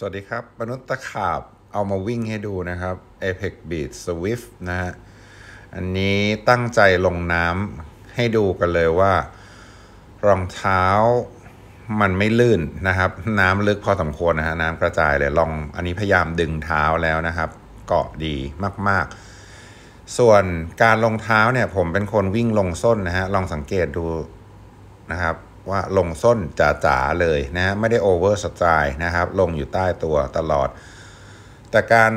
สวัสดีครับมนุษย์ตะขาบเอามาวิ่งให้ดูนะครับ Apex Beat Swift นะฮะอันนี้ตั้งใจลงน้ำให้ดูกันเลยว่า รองเท้ามันไม่ลื่นนะครับ น้ำลึกพอสมควรนะฮะน้ำกระจายเลยลองอันนี้พยายามดึงเท้าแล้วนะครับ เกาะดีมาก ๆ ส่วนการลงเท้าเนี่ยผมเป็นคนวิ่งลงส้นนะฮะลองสังเกตดูนะครับว่าลงส้นจ๋าๆ เลยนะไม่ได้โอเวอร์สไตล์นะครับ ลงอยู่ใต้ตัวตลอด แต่การ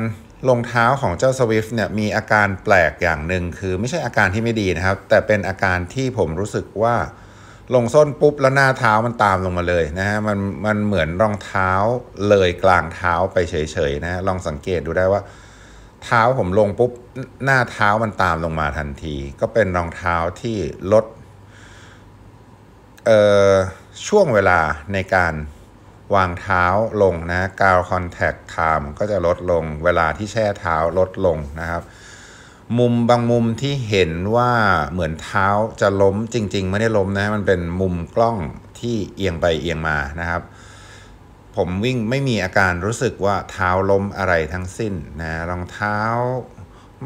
ลงเท้าของเจ้าสวิฟต์เนี่ยมีอาการแปลกอย่างหนึ่งคือ ไม่ใช่อาการที่ไม่ดีนะครับ แต่เป็นอาการที่ผมรู้สึกว่า ลงส้นปุ๊บแล้วหน้าเท้ามันตามลงมาเลยนะฮะมันมันเหมือนรองเท้าเลยกลางเท้าไปเฉยๆนะลองสังเกตดูได้ว่า เท้าผมลงปุ๊บหน้าเท้ามันตามลงมาทันที ก็เป็นรองเท้าที่ลดช่วงเวลาในการวางเท้าลงนะกาวคอนแทคไทม์ก็จะลดลงเวลาที่แช่เท้าลดลงนะครับ มุมบางมุมที่เห็นว่าเหมือนเท้าจะล้มจริงๆไม่ได้ล้มนะมันเป็นมุมกล้องที่เอียงไปเอียงมานะครับ ผมวิ่งไม่มีอาการรู้สึกว่าเท้าล้มอะไรทั้งสิ้นนะรองเท้า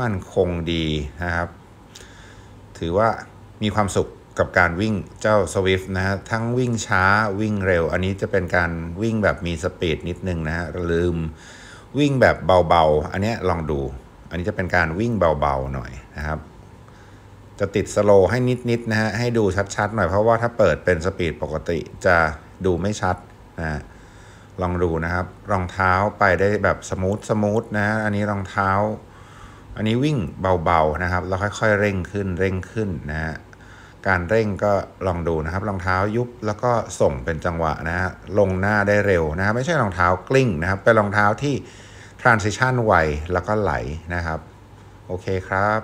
มั่นคงดีนะครับถือว่ามีความสุขกับการวิ่งเจ้า Swift นะฮะทั้งวิ่งช้าวิ่งเร็ว อันนี้จะเป็นการวิ่งแบบมีสปีดนิดนึงนะฮะลืมวิ่งแบบเบาๆอันนี้ลองดู อันนี้จะเป็นการวิ่งเบาๆหน่อยนะครับ จะติดสโลให้นิดๆนะฮะให้ดูชัดๆ หน่อยเพราะว่าถ้าเปิดเป็นสปีดปกติจะดูไม่ชัด นะลองดูนะครับรองเท้าไปได้แบบสมูทสมูทนะฮะอันนี้รองเท้า อันนี้วิ่งเบาๆนะครับแล้วค่อยๆเร่งขึ้นเร่งขึ้นนะฮะการเร่งก็ลองดูนะครับรองเท้ายุบแล้วก็ส่งเป็นจังหวะนะฮะลงหน้าได้เร็วนะครับ ไม่ใช่รองเท้ากลิ้งนะครับ เป็นรองเท้าที่ทรานซิชันไว แล้วก็ไหลนะครับ โอเคครับ